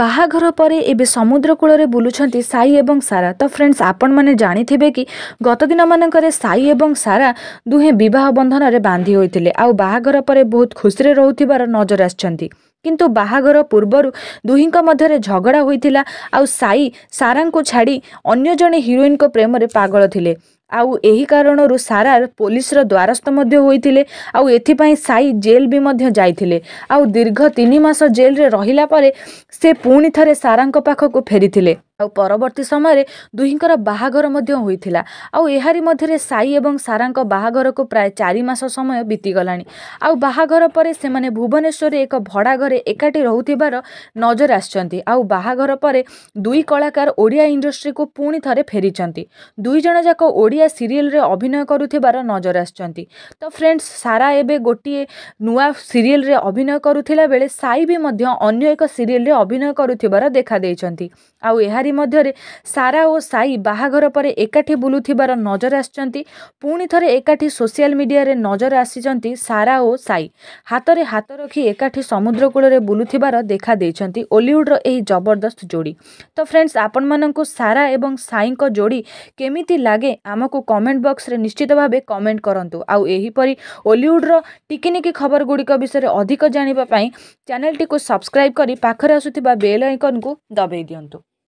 ବାହାଘର ପରେ ଏବେ ସମୁଦ୍ର କୂଳରେ ବୁଲୁଛନ୍ତି ସାଇ ଏବଂ ସାରା ତ ଫ୍ରେଣ୍ଡସ୍ ଆପଣମାନେ ଜାଣିଥିବେ କି ଗତ ଦିନମାନଙ୍କରେ ସାଇ ଏବଂ ସାରା ଦୁହେଁ ବିବାହ ବନ୍ଧନରେ ବାନ୍ଧି ହୋଇଥିଲେ ଆଉ ବାହାଘର ପରେ ବହୁତ ଖୁସିରେ ରହୁଥିବାର ନଜର ଆସିଛନ୍ତି କିନ୍ତୁ ବାହାଘର ପୂର୍ବରୁ ଦୁହିଁଙ୍କ ମଧ୍ୟରେ ଝଗଡ଼ା ହୋଇଥିଲା ଆଉ ସାଇ ସାରାଙ୍କୁ ଛାଡ଼ି ଅନ୍ୟ ଜଣେ ହିରୋଇନ୍ଙ୍କ ପ୍ରେମରେ ପାଗଳ ଥିଲେ ଆଉ ଏହି କାରଣରୁ ସାରାର ପୋଲିସର ଦ୍ୱାରସ୍ଥ ମଧ୍ୟ ହୋଇଥିଲେ ଆଉ ଏଥିପାଇଁ ସାଇ ଜେଲ୍ ବି ମଧ୍ୟ ଯାଇଥିଲେ ଆଉ ଦୀର୍ଘ ତିନି ମାସ ଜେଲ୍ରେ ରହିଲା ପରେ ସେ ପୁଣି ଥରେ ସାରାଙ୍କ ପାଖକୁ ଫେରିଥିଲେ ଆଉ ପରବର୍ତ୍ତୀ ସମୟରେ ଦୁହିଁଙ୍କର ବାହାଘର ମଧ୍ୟ ହୋଇଥିଲା ଆଉ ଏହାରି ମଧ୍ୟରେ ସାଇ ଏବଂ ସାରାଙ୍କ ବାହାଘରକୁ ପ୍ରାୟ ଚାରି ମାସ ସମୟ ବିତିଗଲାଣି ଆଉ ବାହାଘର ପରେ ସେମାନେ ଭୁବନେଶ୍ୱରରେ ଏକ ଭଡ଼ା ଘରେ ଏକାଠି ରହୁଥିବାର ନଜର ଆସିଛନ୍ତି ଆଉ ବାହାଘର ପରେ ଦୁଇ କଳାକାର ଓଡ଼ିଆ ଇଣ୍ଡଷ୍ଟ୍ରିକୁ ପୁଣି ଥରେ ଫେରିଛନ୍ତି ଦୁଇ ଜଣ ଯାକ ଓଡ଼ିଆ ଓଡ଼ିଆ ସିରିଏଲ୍ରେ ଅଭିନୟ କରୁଥିବାର ନଜର ଆସିଛନ୍ତି ତ ଫ୍ରେଣ୍ଡସ୍ ସାରା ଏବେ ଗୋଟିଏ ନୂଆ ସିରିଏଲ୍ରେ ଅଭିନୟ କରୁଥିଲା ବେଳେ ସାଇ ବି ମଧ୍ୟ ଅନ୍ୟ ଏକ ସିରିଏଲ୍ରେ ଅଭିନୟ କରୁଥିବାର ଦେଖାଦେଇଛନ୍ତି ଆଉ ଏହାରି ମଧ୍ୟରେ ସାରା ଓ ସାଇ ବାହାଘର ପରେ ଏକାଠି ବୁଲୁଥିବାର ନଜର ଆସିଛନ୍ତି ପୁଣି ଥରେ ଏକାଠି ସୋସିଆଲ୍ ମିଡ଼ିଆରେ ନଜର ଆସିଛନ୍ତି ସାରା ଓ ସାଇ ହାତରେ ହାତ ରଖି ଏକାଠି ସମୁଦ୍ରକୂଳରେ ବୁଲୁଥିବାର ଦେଖାଦେଇଛନ୍ତି ଓଲିଉଡ଼ର ଏହି ଜବରଦସ୍ତ ଯୋଡ଼ି ତ ଫ୍ରେଣ୍ଡସ୍ ଆପଣମାନଙ୍କୁ ସାରା ଏବଂ ସାଇଙ୍କ ଯୋଡ଼ି କେମିତି ଲାଗେ ଆମ कमेन्ट रे निश्चित भाइ कमेन्ट आउ आउँपरि परी र रो निकि खबर गुडिक विषय अधिक जाँदापि को सब्सक्राइब करी पाखर बेल आइकन को दबे दिनु